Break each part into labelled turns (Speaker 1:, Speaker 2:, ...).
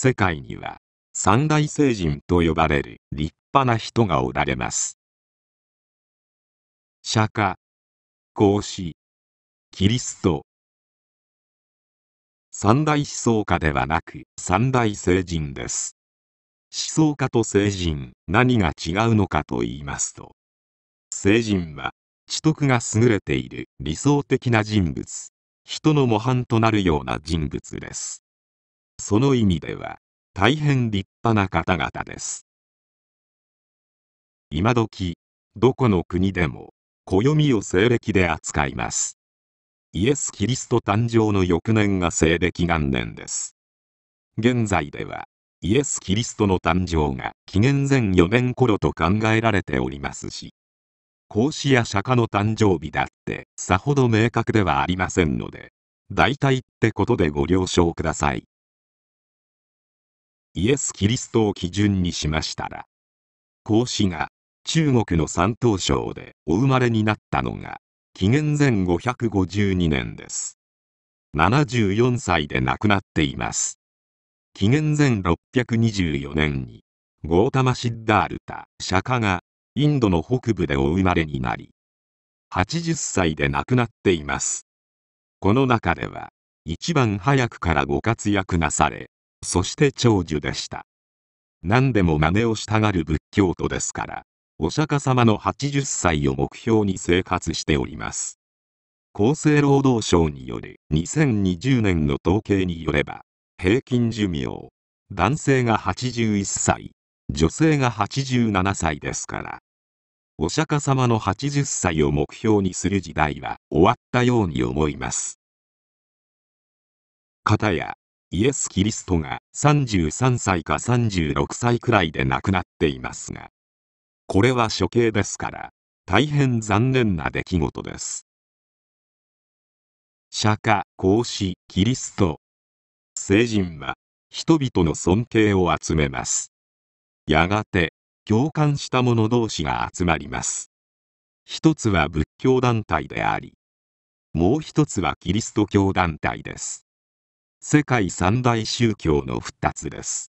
Speaker 1: 世界には三大聖人と呼ばれる立派な人がおられます。
Speaker 2: 釈迦、孔子、キ
Speaker 1: リスト。三大思想家ではなく三大聖人です。思想家と聖人、何が違うのかと言いますと、聖人は知徳が優れている理想的な人物、人の模範となるような人物です。その意味で
Speaker 2: は、大変立派な方々です。今
Speaker 1: 時、どこの国でも、暦を西暦で扱います。イエス・キリスト誕生の翌年が西暦元年です。現在では、イエス・キリストの誕生が紀元前4年頃と考えられておりますし、孔子や釈迦の誕生日だってさほど明確ではありませんので、大体ってことでご了承ください。イエス・キリストを基準にしましたら孔子が中国の山東省でお生まれになったのが紀元前552年です74歳で亡くなっています紀元前624年にゴータマ・シッダールタ釈迦がインドの北部でお生まれになり80歳で亡くなっていますこの中では一番早くからご活躍なされそして長寿でした。何でも真似をしたがる仏教徒ですから、お釈迦様の80歳を目標に生活しております。厚生労働省による2020年の統計によれば、平均寿命、男性が81歳、女性が87歳ですから、お釈迦様の80歳を目標にする時代は終わったように思います。や、イエス・キリストが33歳か36歳くらいで亡くなっていますが、これは処刑ですから、大変残念な出来事です。釈迦、孔子、キリスト。聖人は、人々の尊敬を集めます。やがて、共感した者同士が集まります。一つは仏教団体であり、もう一つはキリスト教団体です。世界三大宗教の2つです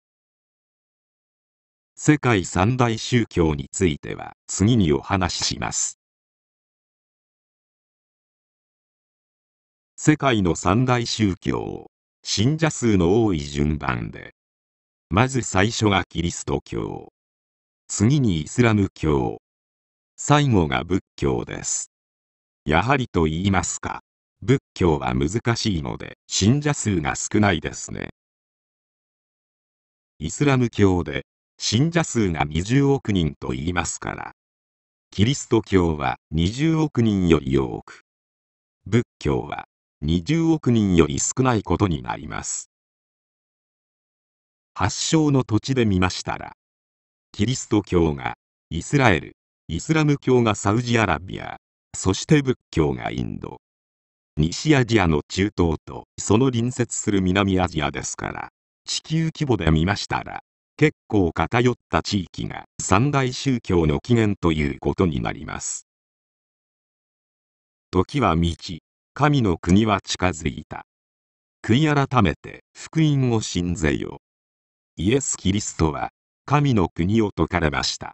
Speaker 1: 世界三大宗教については
Speaker 2: 次にお話しします
Speaker 1: 世界の三大宗教を信者数の多い順番でまず最初がキリスト教次にイスラム教最後が仏教ですやはりと言いますか教は難しいので、信者数が少ないですね。イスラム教で、信者数が20億人と言いますから、キリスト教は20億人より多く、仏教は20億人より少ないことになります。発祥の土地で見ましたら、キリスト教がイスラエル、イスラム教がサウジアラビア、そして仏教がインド。西アジアの中東とその隣接する南アジアですから地球規模で見ましたら結構偏った地域が三大宗教の起源ということになります時は道神の国は近づいた悔い改めて福音を信ぜよイエス・キリストは神の国を説かれました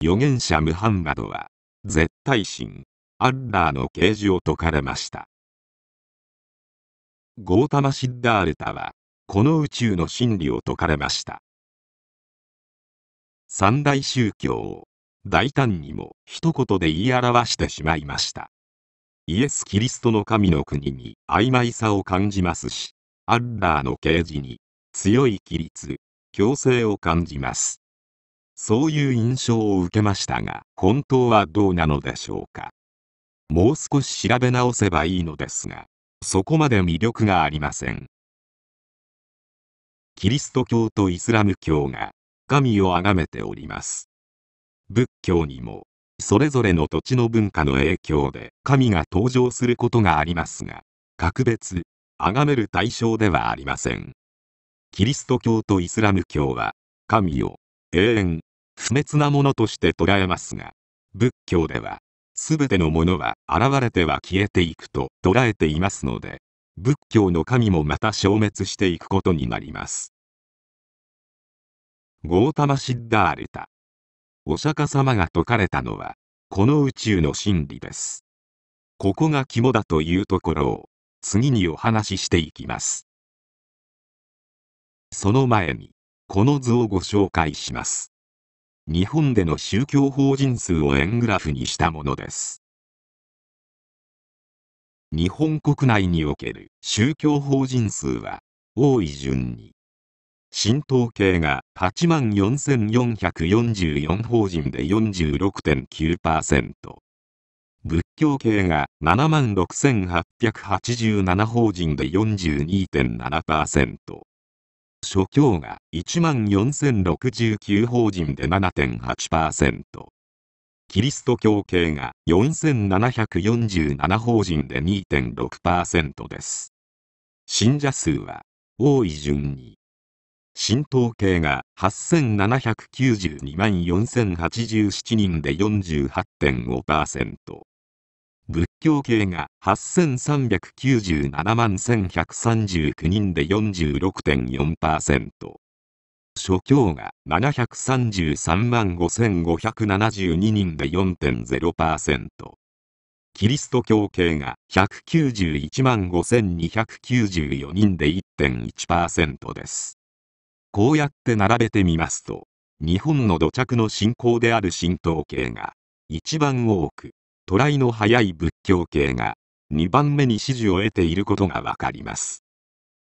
Speaker 1: 預言者ムハンマドは絶対神アッラーの啓
Speaker 2: 示を説かれましたゴータマ・シッダールタは
Speaker 1: この宇宙の真理を説かれました三大宗教を大胆にも一言で言い表してしまいましたイエス・キリストの神の国に曖昧さを感じますしアッラーの啓示に強い規律強制を感じますそういう印象を受けましたが本当はどうなのでしょうかもう少し調べ直せばいいのですが、そこまで魅力がありません。キリスト教とイスラム教が神を崇めております。仏教にも、それぞれの土地の文化の影響で神が登場することがありますが、格別、崇める対象ではありません。キリスト教とイスラム教は、神を永遠、不滅なものとして捉えますが、仏教では、すべてのものは現れては消えていくと捉えていますので、仏教の神もまた消滅していくことになります。ゴータマ・シッダールタ。お釈迦様が説かれたのは、この宇宙の真理です。ここが肝だというところを、次にお話ししていきます。その前に、この図をご紹介します。日本での宗教法人数を円グラフにしたものです。日本国内における宗教法人数は多い順に新統計が8万4444法人で46.9%仏教系が7万6887法人で42.7%諸教が14,069法人で7.8%。キリスト教系が4747法人で2.6%です。信者数は多い順に。神道系が8792万4087人で48.5%。仏教系が8397万1139人で46.4%。諸教が733万5572人で4.0%。キリスト教系が191万5294人で1.1%です。こうやって並べてみますと、日本の土着の信仰である神道系が一番多く、渡来の早い仏教系が2番目に支持を得ていることがわかります。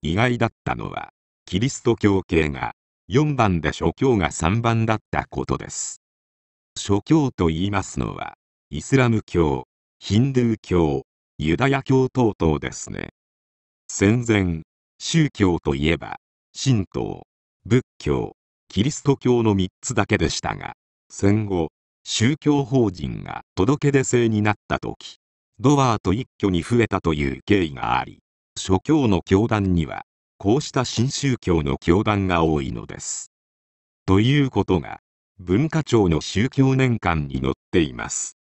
Speaker 1: 意外だったのは、キリスト教系が4番で諸教が3番だったことです。諸教と言いますのは、イスラム教、ヒンドゥー教、ユダヤ教等々ですね。戦前、宗教といえば、神道、仏教、キリスト教の3つだけでしたが、戦後、宗教法人が届け出制になった時、ドワーと一挙に増えたという経緯があり、諸教の教団には、こうした新宗教の教団が多いのです。ということが、文化庁の宗教年間に載っています。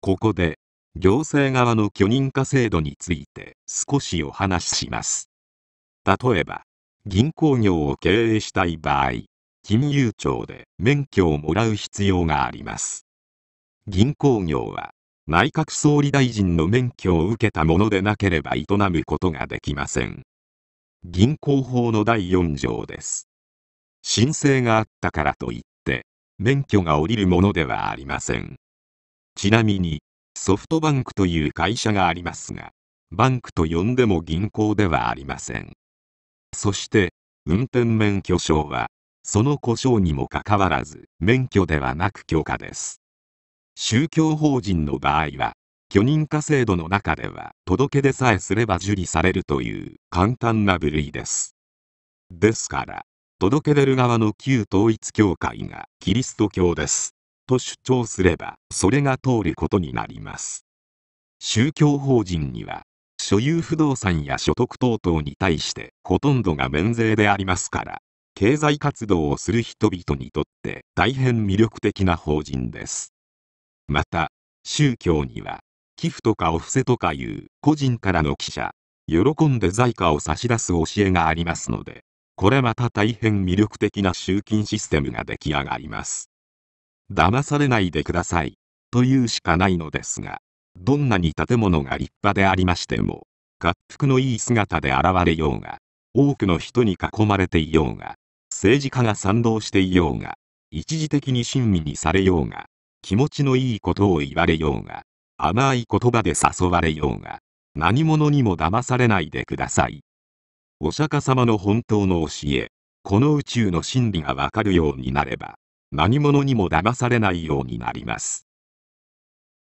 Speaker 1: ここで、行政側の許認可制度について少しお話しします。例えば、銀行業を経営したい場合、金融庁で免許をもらう必要があります。銀行業は内閣総理大臣の免許を受けたものでなければ営むことができません。銀行法の第4条です。申請があったからといって、免許が下りるものではありません。ちなみに、ソフトバンクという会社がありますが、バンクと呼んでも銀行ではありません。そして、運転免許証は、その故障にもかかわらず免許ではなく許可です。宗教法人の場合は、許認可制度の中では届け出さえすれば受理されるという簡単な部類です。ですから、届け出る側の旧統一教会がキリスト教です。と主張すれば、それが通ることになります。宗教法人には、所有不動産や所得等々に対してほとんどが免税でありますから、経済活動をする人々にとって大変魅力的な法人です。また、宗教には、寄付とかお布施とかいう個人からの記者、喜んで在家を差し出す教えがありますので、これまた大変魅力的な集金システムが出来上がります。騙されないでください、というしかないのですが、どんなに建物が立派でありましても、恰幅のいい姿で現れようが、多くの人に囲まれていようが、政治家が賛同していようが、一時的に親身にされようが、気持ちのいいことを言われようが、甘い言葉で誘われようが、何者にも騙されないでください。お釈迦様の本当の教え、この宇宙の真理がわかるようになれば、何者にも騙されないようになります。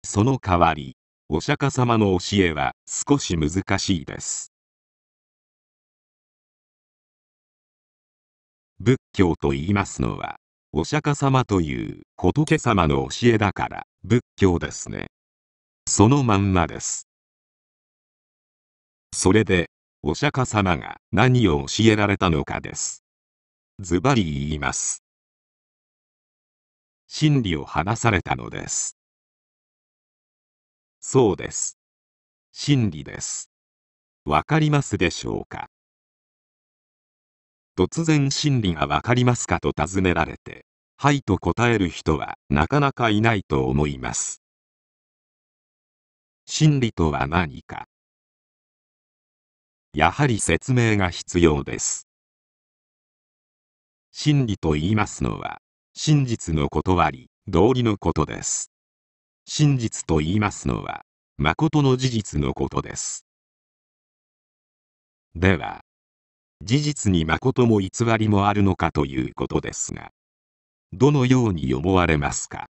Speaker 1: その代わり、お釈迦様の教
Speaker 2: えは少し難しいです。
Speaker 1: 仏教と言いますのは、お釈迦様という仏様の教えだから仏教ですね。そのまんまです。それで、お釈迦様が何を教えられた
Speaker 2: のかです。ズバリ言います。真理を話されたのです。そうです。
Speaker 1: 真理です。わかりますでしょうか突然真理がわかりますかと尋ねられて、はいと答える人はなかなかいないと思います。真理とは
Speaker 2: 何か。やはり説明が必要です。
Speaker 1: 真理と言いますのは、真実の断り、道理のことです。真実と言いますのは、誠の事実のことです。では、事実に誠も偽りもあるのかということですが、どのように思われますか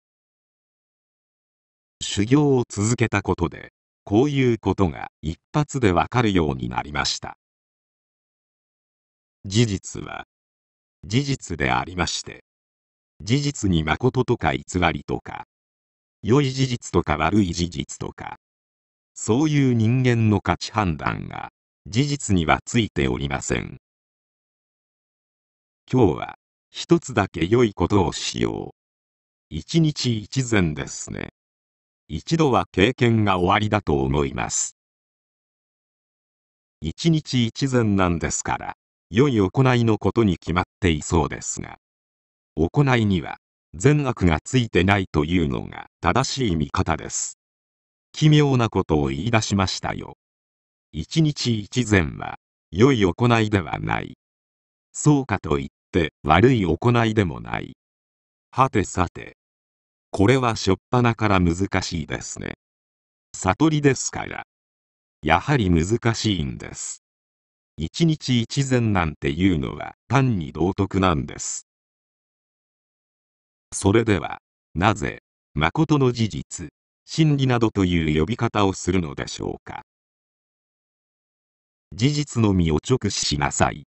Speaker 1: 修行を続けたことで、こうい
Speaker 2: うことが一発でわかるようになりました。事
Speaker 1: 実は、事実でありまして、事実に誠とか偽りとか、良い事実とか悪い事実とか、そういう人間の価値判断が事実にはついておりません。今日は、一つだけ良いことをしよう。一日一善ですね。一度は経験が終わりだと思います。一日一善なんですから、良い行いのことに決まっていそうですが、行いには善悪がついてないというのが正しい見方です。奇妙なことを言い出しましたよ。一日一善は、良い行いではない。そうかといって、悪い行いでもない。はてさて。これはしょっぱなから難しいですね。悟りですから。やはり難しいんです。一日一善なんていうのは単に道徳なんです。それでは、なぜ、誠の事実、真理などという呼び方をするのでしょうか。事実のみを直視しなさい。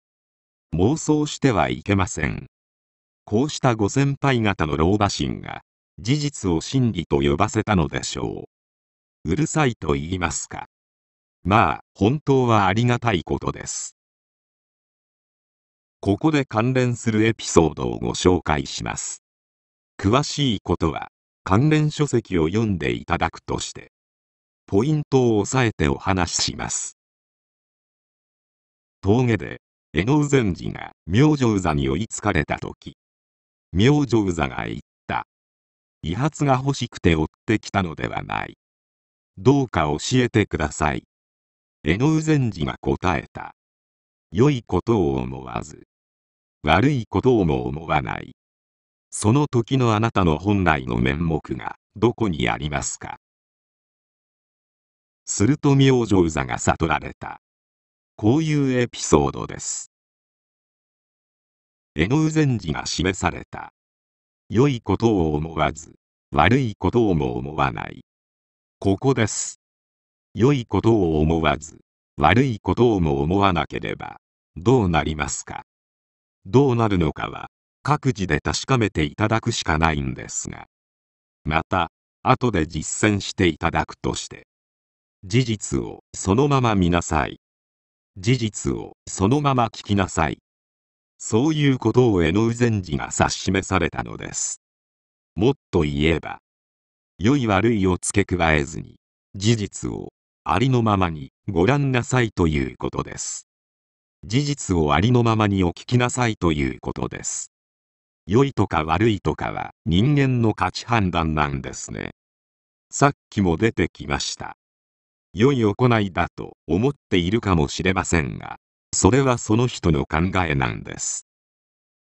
Speaker 1: 妄想してはいけません。こうしたご先輩方の老婆心が、事実を真理と呼ばせたのでしょう。うるさいと言いますか。まあ、本当はありがたいことです。ここで関連するエピソードをご紹介します。詳しいことは、関連書籍を読んでいただくとして、ポイントを押さえてお話しします。峠で、江戸禅師が明星座に追いつかれた時、明星座が言った。威発が欲しくて追ってきたのではない。どうか教えてください。江浦禅師が答えた。良いことを思わず、悪いことをも思わない。その時のあなたの本
Speaker 2: 来の面目がどこにありますかすると明星座が悟られた。こういうエピソードです。江ノ禅寺が示された。良いことを思わ
Speaker 1: ず、悪いことをも思わない。ここです。良いことを思わず、悪いことをも思わなければ、どうなりますかどうなるのかは、各自で確かめていただくしかないんですが。また、後で実践していただくとして。事実をそのまま見なさい。事実をそのまま聞きなさい。そういうことを江ノ善治が指し示されたのです。もっと言えば、良い悪いを付け加えずに、事実をありのままにご覧なさいということです。事実をありのままにお聞きなさいということです。良いとか悪いとかは人間の価値判断なんですね。さっきも出てきました。良い行いだと思っているかもしれませんが、それはその人の考えなんです。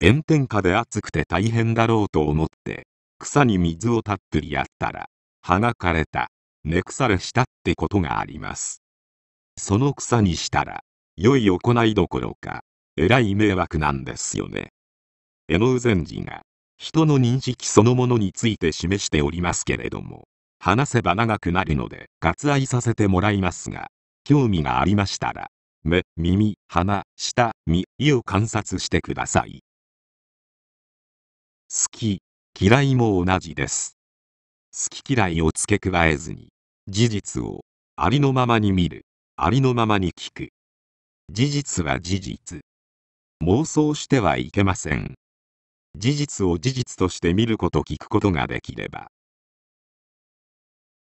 Speaker 1: 炎天下で暑くて大変だろうと思って、草に水をたっぷりやったら、が枯れた、根腐れしたってことがあります。その草にしたら、良い行いどころか、えらい迷惑なんですよね。江ノ禅寺が、人の認識そのものについて示しておりますけれども、話せば長くなるので割愛させてもらいますが、興味がありましたら、目、耳、鼻、舌、身、意を観察してください。好き、嫌いも同じです。好き嫌いを付け加えずに、事実をありのままに見る、ありのままに聞く。事実は事実。妄想してはいけません。事実を事実として見ること聞くことができれば、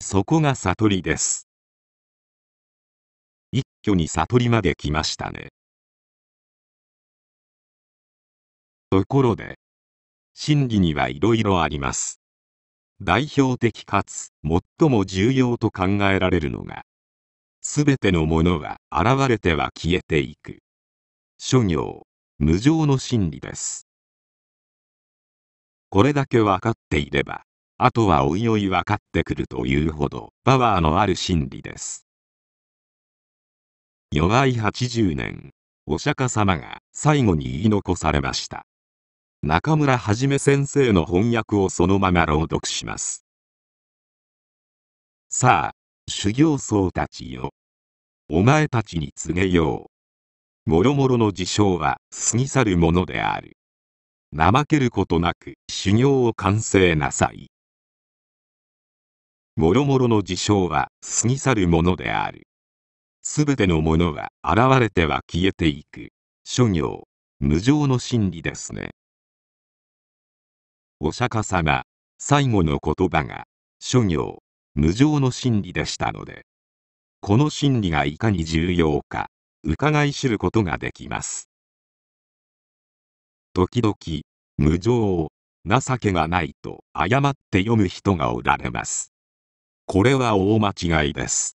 Speaker 1: そこが悟りです。
Speaker 2: 一挙に悟りまで来ましたね。
Speaker 1: ところで、真理にはいろいろあります。代表的かつ最も重要と考えられるのが、すべてのものは現れては消えていく。諸行、無常の真理です。これだけ分かっていれば、あとはおいおい分かってくるというほどパワーのある心理です。弱い80年、お釈迦様が最後に言い残されました。中村はじめ先生の翻訳をそのまま朗読します。さあ、修行僧たちよ。お前たちに告げよう。もろもろの事象は過ぎ去るものである。怠けることなく修行を完成なさい。もろもろの事象は過ぎ去るものである。すべてのものは現れては消えていく。諸行、
Speaker 2: 無常の真理ですね。お釈迦様、最
Speaker 1: 後の言葉が、諸行、無常の真理でしたので、この真理がいかに重要か、伺い知ることができます。時々、無常を、情けがないと誤って読む人がおられます。これは大間違いです。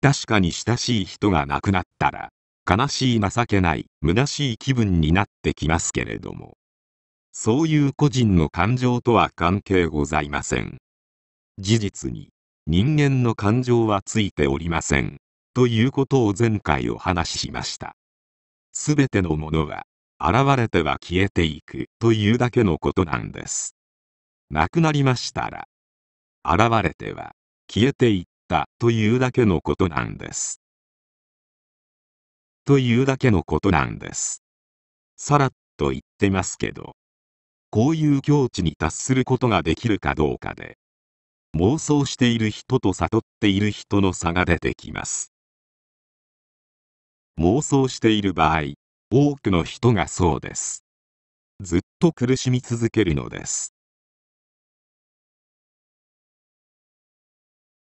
Speaker 1: 確かに親しい人が亡くなったら、悲しい情けない、虚しい気分になってきますけれども。そういう個人の感情とは関係ございません。事実に、人間の感情はついておりません。ということを前回お話ししました。すべてのものは、現れては消えていくというだけのことなんです。亡くなりましたら、現れては消えていったというだけのことなん
Speaker 2: です。というだけのことなんです。
Speaker 1: さらっと言ってますけど、こういう境地に達することができるかどうかで、妄想している人と悟っている人の差が出てきます。妄想している場合、多くの人が
Speaker 2: そうです。ずっと苦しみ続けるのです。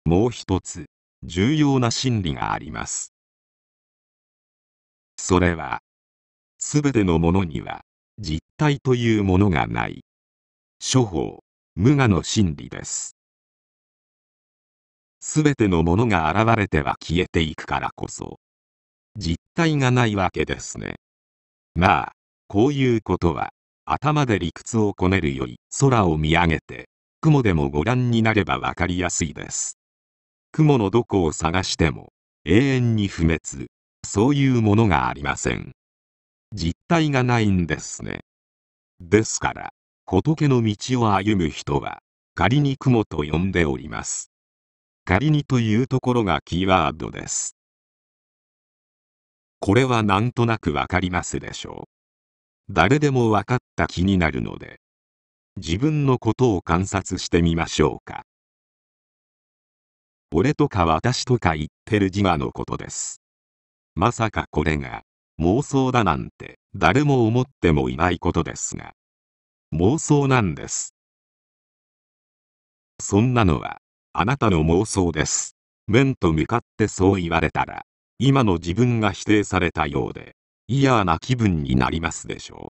Speaker 2: もう一つ、重要な真理があります。それは、すべてのものには、実体というものがない。処方、無我の真理です。すべてのものが現れては消え
Speaker 1: ていくからこそ、実体がないわけですね。まあ、こういうことは、頭で理屈をこねるより空を見上げて、雲でもご覧になればわかりやすいです。雲のどこを探しても永遠に不滅そういうものがありません実体がないんですねですから仏の道を歩む人は仮に雲と呼んでおります仮にというところがキーワードですこれはなんとなくわかりますでしょう誰でも分かった気になるので自分のことを観察してみましょうか俺とか私とか言ってる自我のことです。まさかこれが妄想だなんて誰も
Speaker 2: 思ってもいないことですが妄想なんです
Speaker 1: そんなのはあなたの妄想です面と向かってそう言われたら今の自分が否定されたようで嫌な気分になりますでしょ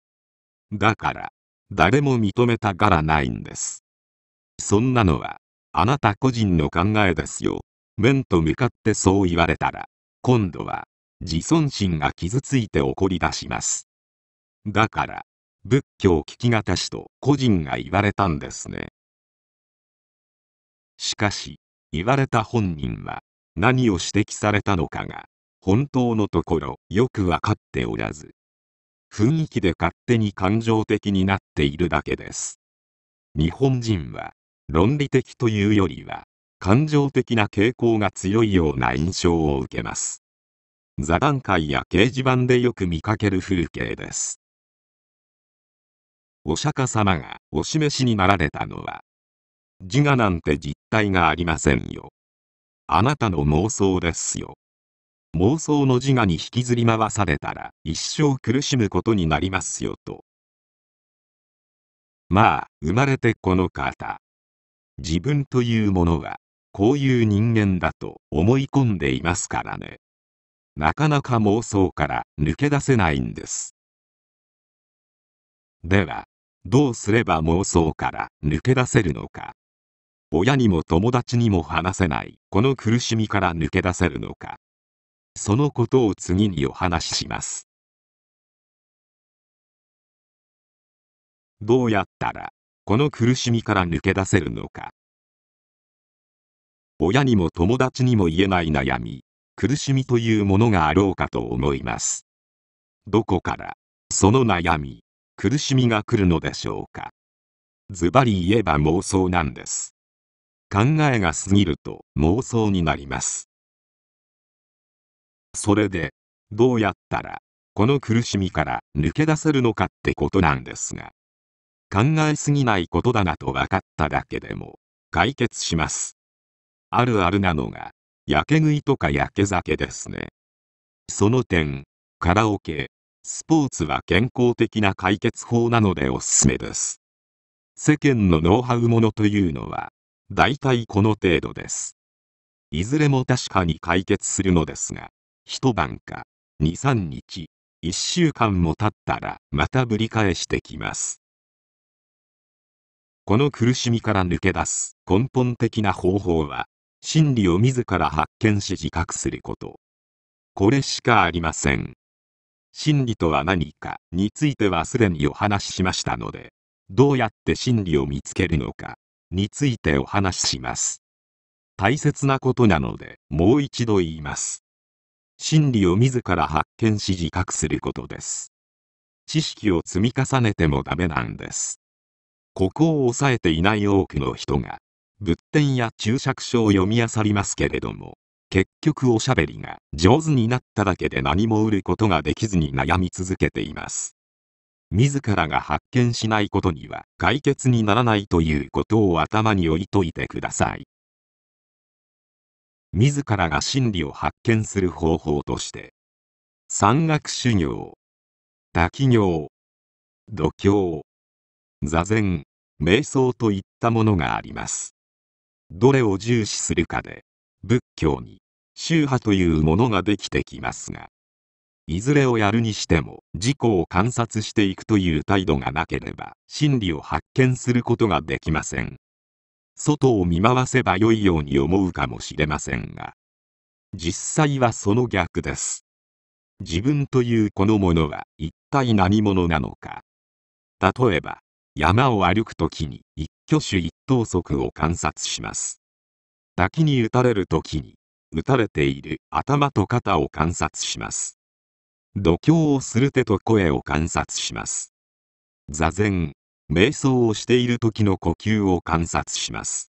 Speaker 1: うだから誰も認めたがらないんですそんなのはあなた個人の考えですよ。面と向かってそう言われたら、今度は、自尊心が傷ついて怒り出します。だから、仏教聞き方師と個人が言われたんですね。しかし、言われた本人は、何を指摘されたのかが、本当のところよくわかっておらず、雰囲気で勝手に感情的になっているだけです。日本人は、論理的というよりは、感情的な傾向が強いような印象を受けます。座談会や掲示板でよく見かける風景です。お釈迦様がお示しになられたのは、自我なんて実体がありませんよ。あなたの妄想ですよ。妄想の自我に引きずり回されたら一生苦しむことになりますよと。まあ、生まれてこの方、自分というものはこういう人間だと思い込んでいますからねなかなか妄想から抜け出せないんですではどうすれば妄想から抜け出せるのか親にも友達にも話せないこの苦しみから抜け出せるのかそのことを次にお話しします
Speaker 2: どうやったらこの苦しみから抜け出せる
Speaker 1: のか親にも友達にも言えない悩み苦しみというものがあろうかと思いますどこからその悩み苦しみが来るのでしょうかズバリ言えば妄想なんです考えが過ぎると妄想になりますそれでどうやったらこの苦しみから抜け出せるのかってことなんですが考えすぎないことだなと分かっただけでも解決します。あるあるなのが、やけ食いとかやけ酒ですね。その点、カラオケ、スポーツは健康的な解決法なのでおすすめです。世間のノウハウものというのは、大体この程度です。いずれも確かに解決するのですが、一晩か、2、3日、1週間も経ったらまたぶり返してきます。この苦しみから抜け出す根本的な方法は、真理を自ら発見し自覚すること。これしかありません。真理とは何かについてはすでにお話ししましたので、どうやって真理を見つけるのかについてお話しします。大切なことなので、もう一度言います。真理を自ら発見し自覚することです。知識を積み重ねてもダメなんです。ここを抑えていない多くの人が仏典や注釈書を読み漁りますけれども結局おしゃべりが上手になっただけで何も売ることができずに悩み続けています自らが発見しないことには解決にならないということを頭に置いといてください自らが真理を発見する方法として山岳修行多企業度胸座禅瞑想といったものがありますどれを重視するかで仏教に宗派というものができてきますがいずれをやるにしても自己を観察していくという態度がなければ真理を発見することができません外を見回せば良いように思うかもしれませんが実際はその逆です自分というこのものは一体何者なのか例えば山を歩くときに一挙手一投足を観察します。滝に打たれるときに、打たれている頭と肩を観察します。度胸をする手と声を観察します。座禅、瞑想をしている時の呼吸を観察します。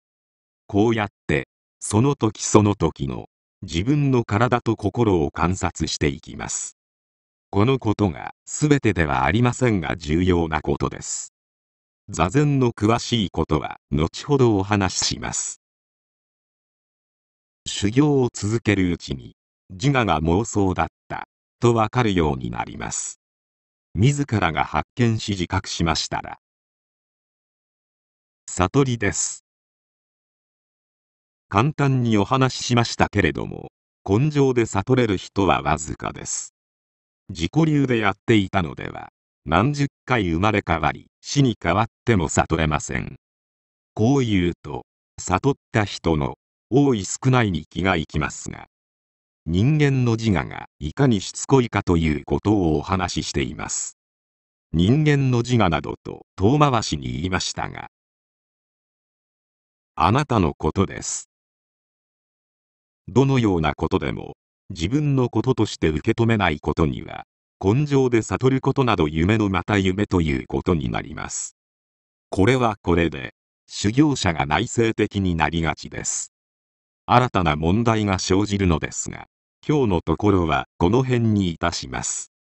Speaker 1: こうやって、その時その時の自分の体と心を観察していきます。このことが全てではありませんが重要なことです。座禅の詳しいことは後ほどお話しします修行を続けるうちに
Speaker 2: 自我が妄想だったとわかるようになります自らが発見し自覚しましたら悟りです
Speaker 1: 簡単にお話ししましたけれども根性で悟れる人はわずかです自己流でやっていたのでは何十回生まれ変わり死に変わっても悟れませんこう言うと悟った人の多い少ないに気がいきますが人間の自我がいかにしつこいかということをお話ししています人間の自我などと遠回しに言いましたがあなたのことですどのようなことでも自分のこととして受け止めないことには根性で悟ることなど夢のまた夢ということになります。これはこれで、修行者が内省的になりがちです。新たな問題が生じるのですが、今日のところはこの辺にいたします。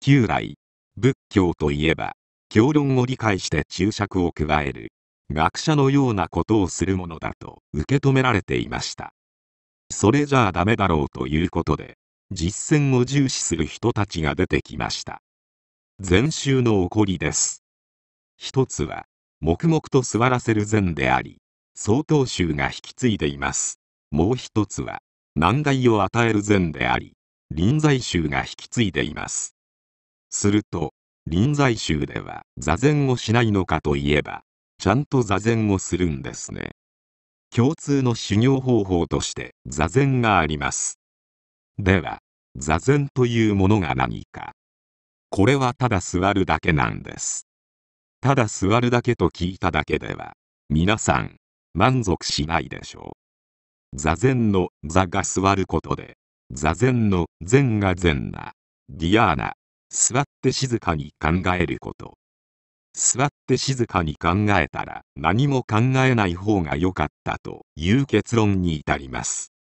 Speaker 1: 旧来、仏教といえば、教論を理解して注釈を加える、学者のようなことをするものだと受け止められていました。それじゃあダメだろうということで、実践を重視する人たちが出てきました。禅宗の起こりです。一つは、黙々と座らせる禅であり、曹洞宗が引き継いでいます。もう一つは、難題を与える禅であり、臨済宗が引き継いでいます。すると、臨済宗では座禅をしないのかといえば、ちゃんと座禅をするんですね。共通の修行方法として座禅があります。では、座禅というものが何か。これはただ座るだけなんです。ただ座るだけと聞いただけでは、皆さん、満足しないでしょう。座禅の座が座ることで、座禅の禅が禅な、ディアーナ、座って静かに考えること。座って静かに考えたら何も考えない方が良かったという結論に至ります。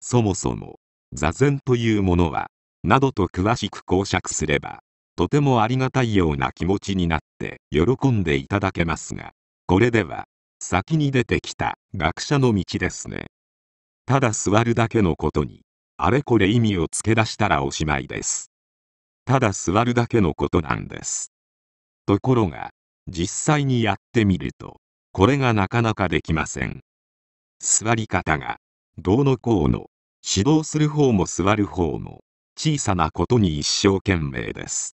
Speaker 1: そもそも座禅というものは、などと詳しく講釈すれば、とてもありがたいような気持ちになって喜んでいただけますが、これでは、先に出てきた学者の道ですね。ただ座るだけのことに、あれこれ意味を付け出したらおしまいです。ただ座るだけのことなんです。ところが、実際にやってみると、これがなかなかできません。座り方が、どうのこうの、指導する方も座る方も、小さなことに一生懸命です。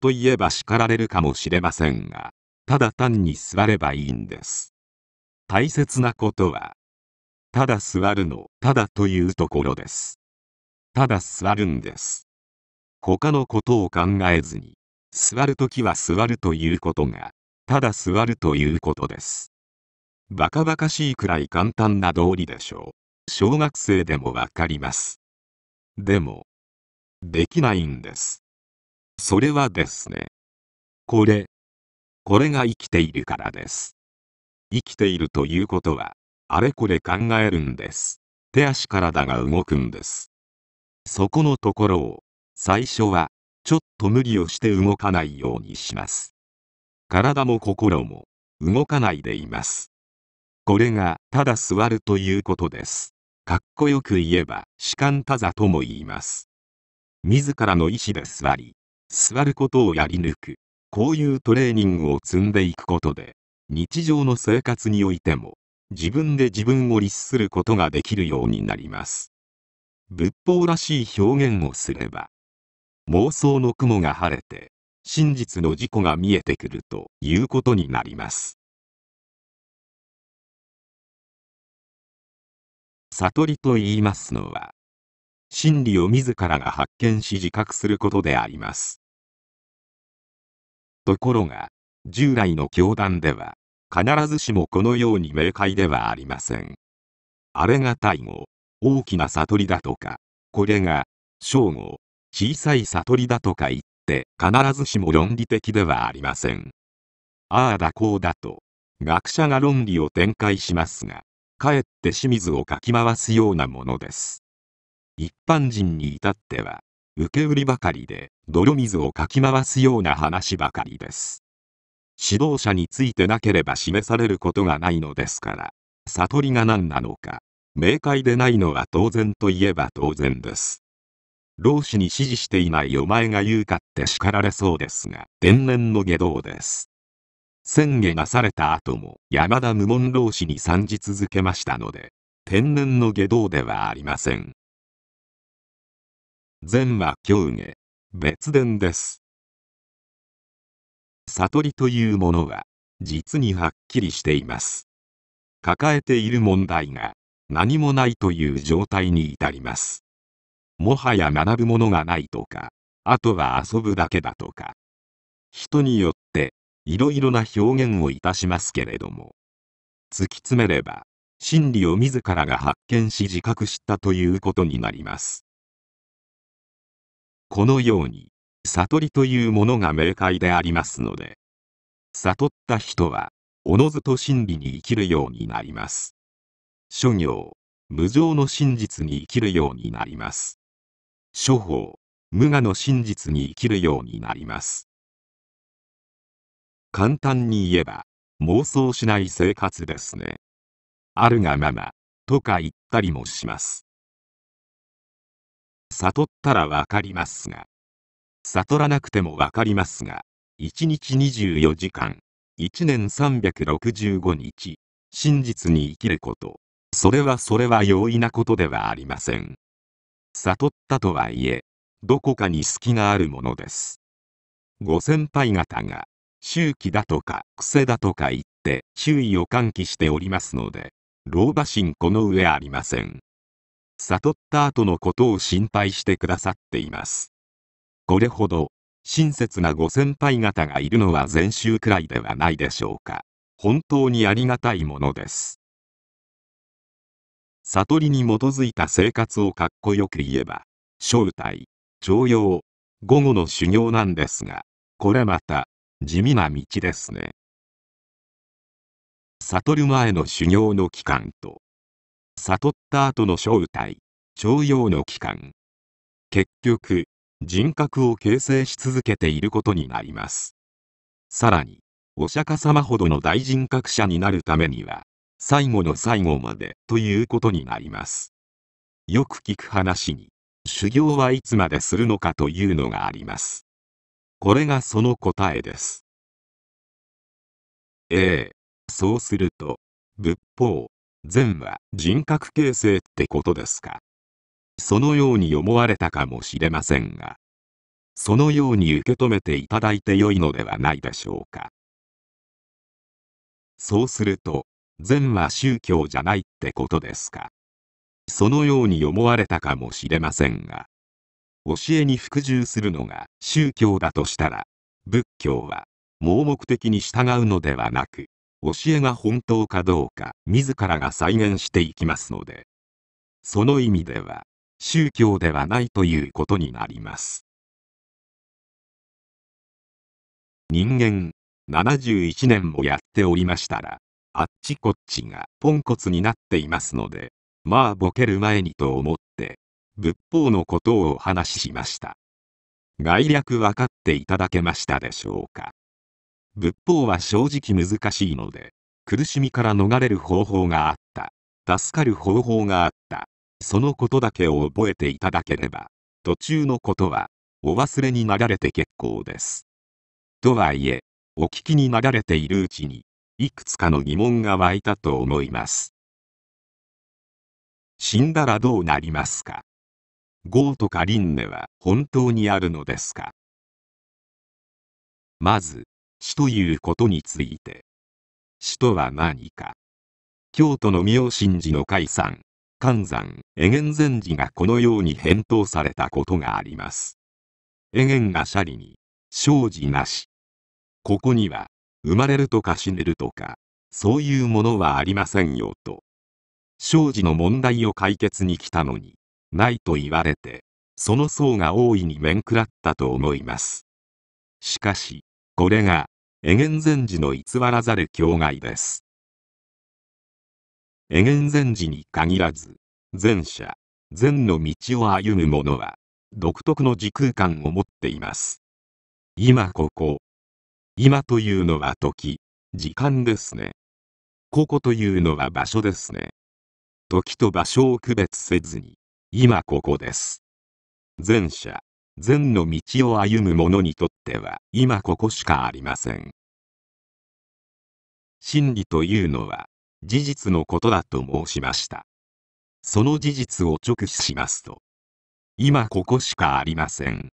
Speaker 1: といえば叱られるかもしれませんが、ただ単に座ればいいんです。大切なことは、ただ座るの、ただというところです。ただ座るんです。他のことを考えずに、座るときは座るということが、ただ座るということです。バカバカしいくらい簡単な道理でしょう。小学生でもわかります。でも、できないんです。それはですね。これ、これが生きているからです。生きているということは、あれこれ考えるんです。手足体が動くんです。そこのところを、最初は、ちょっと無理をして動かないようにします。体も心も、動かないでいます。これが、ただ座るということです。かっこよく言えば士官多座とも言います。自らの意志で座り、座ることをやり抜く。こういうトレーニングを積んでいくことで、日常の生活においても、自分で自分を律することができるようになります。仏法らしい表現をすれば、妄想の雲が晴れて、真実の事故が見えてくるということになります。悟りと言いますのは、真理を自らが発見し自覚することであります。ところが、従来の教団では、必ずしもこのように明快ではありません。あれが大語、大きな悟りだとか、これが、小語、小さい悟りだとか言って、必ずしも論理的ではありません。ああだこうだと、学者が論理を展開しますが、かえって清水をかき回すようなものです。一般人に至っては、受け売りばかりで、泥水をかき回すような話ばかりです。指導者についてなければ示されることがないのですから、悟りが何なのか、明快でないのは当然といえば当然です。老子に指示していないお前が言うかって叱られそうですが、天然の下道です。宣言なされた後も山田無門老師に参じ続けましたので、天然の下道ではありません。善は教下、別伝です。悟りというものは、実にはっきりしています。抱えている問題が、何もないという状態に至ります。もはや学ぶものがないとか、あとは遊ぶだけだとか。人によっていろいろな表現をいたしますけれども突き詰めれば真理を自らが発見し自覚したということになりますこのように悟りというものが明快でありますので悟った人はおのずと真理に生きるようになります諸行無常の真実に生きるようになります諸法無我の真実に生きるようになります簡単に言えば、妄想しない生活ですね。あるがまま、とか言ったりもしま
Speaker 2: す。悟ったらわかりますが、悟
Speaker 1: らなくてもわかりますが、1日24時間、1年365日、真実に生きること、それはそれは容易なことではありません。悟ったとはいえ、どこかに隙があるものです。ご先輩方が、周期だとか癖だとか言って周囲を喚起しておりますので、老婆心この上ありません。悟った後のことを心配してくださっています。これほど親切なご先輩方がいるのは前週くらいではないでしょうか。本当にありがたいものです。悟りに基づいた生活をかっこよく言えば、正体、常用、午後の修行なんですが、これまた、地味な道ですね。悟る前の修行の期間と、悟った後の正体、徴用の期間。結局、人格を形成し続けていることになります。さらに、お釈迦様ほどの大人格者になるためには、最後の最後までということになります。よく聞く話に、修行はいつまでするのかというのがあります。
Speaker 2: これがその答えです。ええ、
Speaker 1: そうすると、仏法、善は人格形成ってことですか。そのように思われたかもしれませんが、そのように受け止めていただいてよいのではないでしょうか。そうすると、善は宗教じゃないってことですか。そのように思われたかもしれませんが、教えに服従するのが宗教だとしたら仏教は盲目的に従うのではなく教えが本当かどうか自らが再現していきますのでその意味では宗教ではないということになります
Speaker 2: 人間71年もやっておりまし
Speaker 1: たらあっちこっちがポンコツになっていますのでまあボケる前にと思って仏法のことをお話ししました。概略分かっていただけましたでしょうか。仏法は正直難しいので、苦しみから逃れる方法があった。助かる方法があった。そのことだけを覚えていただければ、途中のことは、お忘れになられて結構です。とはいえ、お聞きになられているうちに、いくつかの疑問が湧いたと思います。死んだらどうなりますか業とか輪廻は本当にあるのですか
Speaker 2: まず、死ということについて。
Speaker 1: 死とは何か。京都の妙心寺の解散、寒山、恵源禅寺がこのように返答されたことがあります。永源がシャリに、生じなし。ここには、生まれるとか死ねるとか、そういうものはありませんよと。生じの問題を解決に来たのに、ないと言われて、その層が大いに面食らったと思います。しかし、これが、エゲン禅師の偽らざる境外です。エゲン禅師に限らず、前者、善の道を歩む者は、独特の時空間を持っています。今ここ。今というのは時、時間ですね。ここというのは場所ですね。時と場所を区別せずに、今ここです。前者、善の道を歩む者にとっては今ここしかありません。真理というのは事実のことだと申しました。その事実を直視しますと、今ここしかありません。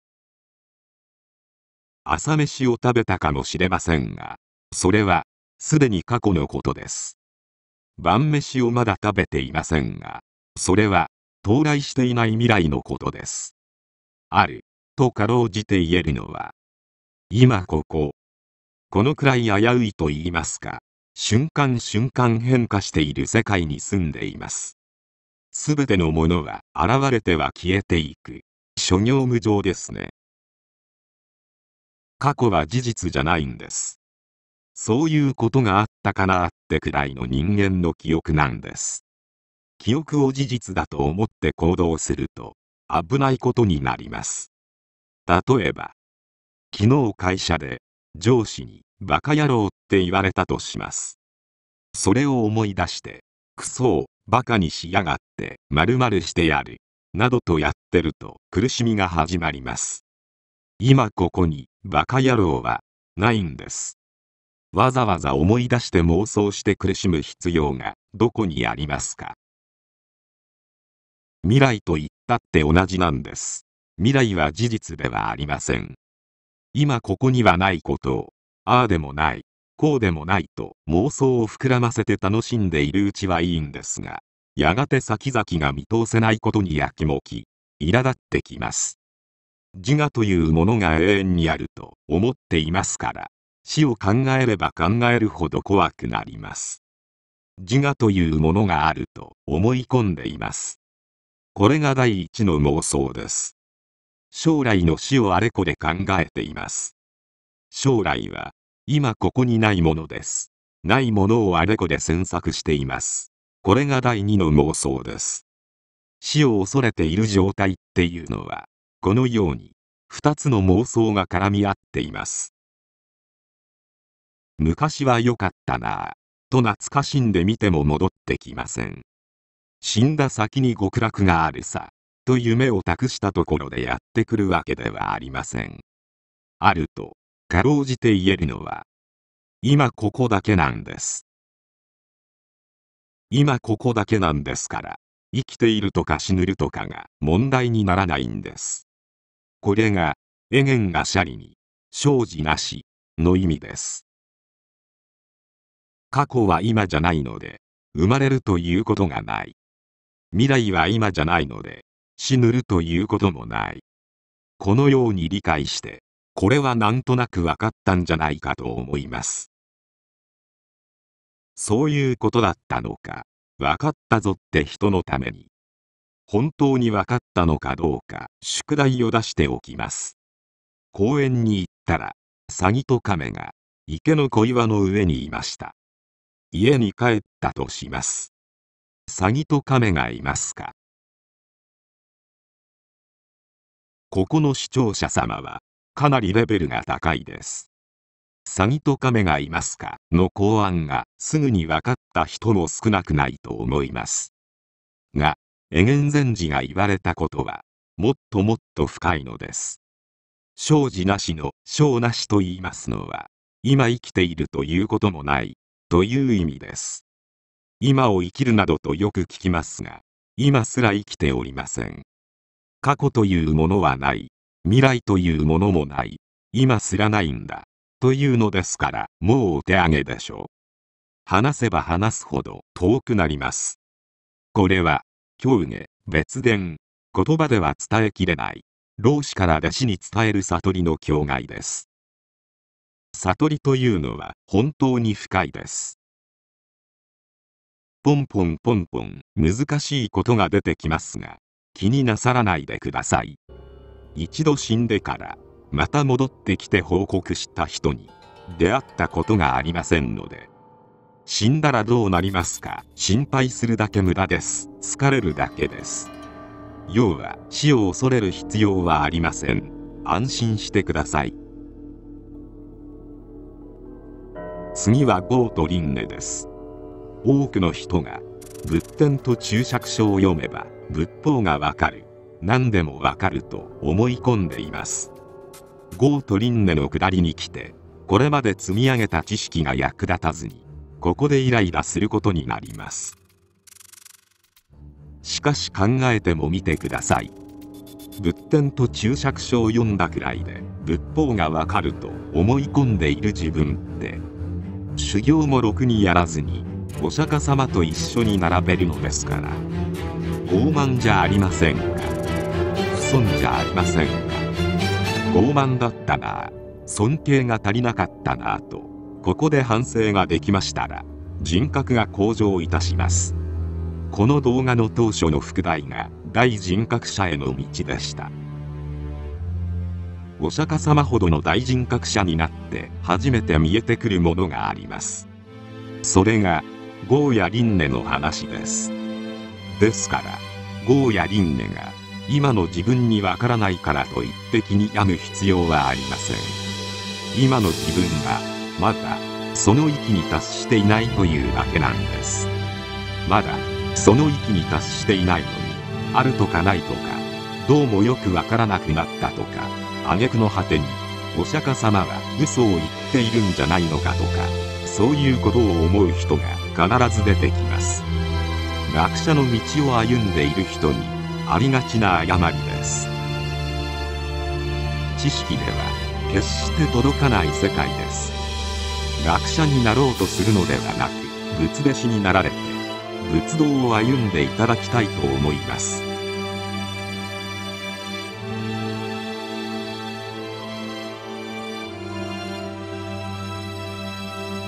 Speaker 1: 朝飯を食べたかもしれませんが、それはすでに過去のことです。晩飯をまだ食べていませんが、それは到来していない未来のことです。ある、とかろうじて言えるのは、今ここ、このくらい危ういと言いますか、瞬間瞬間変化している世界に住んでいます。すべてのものは現れては消えていく、諸行無常ですね。過去は事実じゃないんです。そういうことがあったかなってくらいの人間の記憶なんです。記憶を事実だと思って行動すると危ないことになります。例えば、昨日会社で上司にバカ野郎って言われたとします。それを思い出して、クソをバカにしやがって〇〇してやる、などとやってると苦しみが始まります。今ここにバカ野郎はないんです。わざわざ思い出して妄想して苦しむ必要がどこにありますか未来と言ったって同じなんです。未来は事実ではありません。今ここにはないことを、ああでもない、こうでもないと妄想を膨らませて楽しんでいるうちはいいんですが、やがて先々が見通せないことにやきもき、苛立ってきます。自我というものが永遠にあると思っていますから、死を考えれば考えるほど怖くなります。自我というものがあると思い込んでいます。これが第一の妄想です。将来の死をあれこれ考えています。将来は、今ここにないものです。ないものをあれこれ詮索しています。これが第二の妄想です。死を恐れている状態っていうのは、このように、二つの妄想が絡み合っています。昔は良かったなぁ、と懐かしんでみても戻ってきません。死んだ先に極楽があるさ、と夢を託したところでやってくるわけではありません。あると、かろうじて言えるのは、今ここだけなんです。今ここだけなんですから、生きているとか死ぬるとかが問題にならないんです。これが、エゲンがシャリに、生じなし、の意味です。過去は今じゃないので、生まれるということがない。未来は今じゃないので、死ぬるということもない。このように理解して、これはなんとなく分かったんじゃないかと思います。そういうことだったのか、分かったぞって人のために。本当に分かったのかどうか、宿題を出しておきます。公園に行ったら、サギとカメが、池の小岩の上にいました。家に帰ったとします。サギとカメがいますか
Speaker 2: ここの視聴者様はかなり
Speaker 1: レベルが高いです。サギとカメがいますかの考案がすぐに分かった人も少なくないと思います。が、エゲン禅師が言われたことはもっともっと深いのです。生児なしの生なしと言いますのは今生きているということもないという意味です。今を生きるなどとよく聞きますが、今すら生きておりません。過去というものはない。未来というものもない。今すらないんだ。というのですから、もうお手上げでしょう。話せば話すほど遠くなります。これは、教下、別伝、言葉では伝えきれない。老子から弟子に伝える悟りの境外です。悟りというのは本当に深いです。ポンポンポンポン難しいことが出てきますが気になさらないでください一度死んでからまた戻ってきて報告した人に出会ったことがありませんので死んだらどうなりますか心配するだけ無駄です疲れるだけです要は死を恐れる必要はありません安心してください次はゴート・リンネです多くの人が仏典と注釈書を読めば仏法がわかる何でもわかると思い込んでいますゴート・リンネの下りに来てこれまで積み上げた知識が役立たずにここでイライラすることになりますしかし考えてもみてください仏典と注釈書を読んだくらいで仏法がわかると思い込んでいる自分って修行もろくにやらずにお釈迦様と一緒に並べるのですから傲慢じゃありませんか不尊じゃありませんか傲慢だったな尊敬が足りなかったなとここで反省ができましたら人格が向上いたしますこの動画の当初の副題が大人格者への道でしたお釈迦様ほどの大人格者になって初めて見えてくるものがありますそれがゴーや輪廻の話です。ですから、ゴーや輪廻が、今の自分にわからないからといって気に病む必要はありません。今の自分は、まだ、その域に達していないというだけなんです。まだ、その域に達していないのに、あるとかないとか、どうもよくわからなくなったとか、挙句の果てに、お釈迦様は嘘を言っているんじゃないのかとか、そういうことを思う人が必ず出てきます学者の道を歩んでいる人にありがちな誤りです知識では決して届かない世界です学者になろうとするのではなく仏弟子になられて仏道を歩んでいただきたいと思います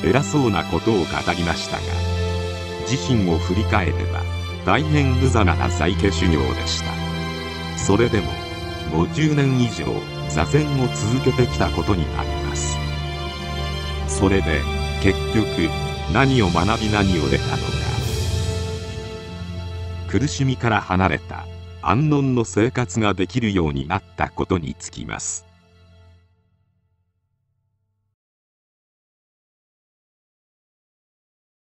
Speaker 1: 偉そうなことを語りましたが自身を振り返れば大変無様な在家修行でしたそれでも50年以上座禅を続けてきたことになりますそれで結局何を学び何を得たのか苦しみから離れた安穏の生活ができるようになったことにつきます